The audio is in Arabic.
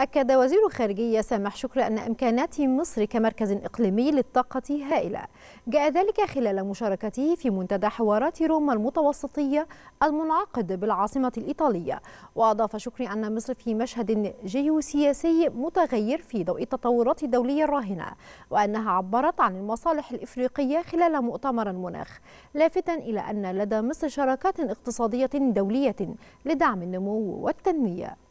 أكد وزير الخارجية سامح شكر أن إمكانات مصر كمركز إقليمي للطاقة هائلة جاء ذلك خلال مشاركته في منتدى حوارات روما المتوسطية المنعقد بالعاصمة الإيطالية وأضاف شكر أن مصر في مشهد جيوسياسي متغير في ضوء التطورات الدولية الراهنة وأنها عبرت عن المصالح الإفريقية خلال مؤتمر المناخ لافتا إلى أن لدى مصر شراكات اقتصادية دولية لدعم النمو والتنمية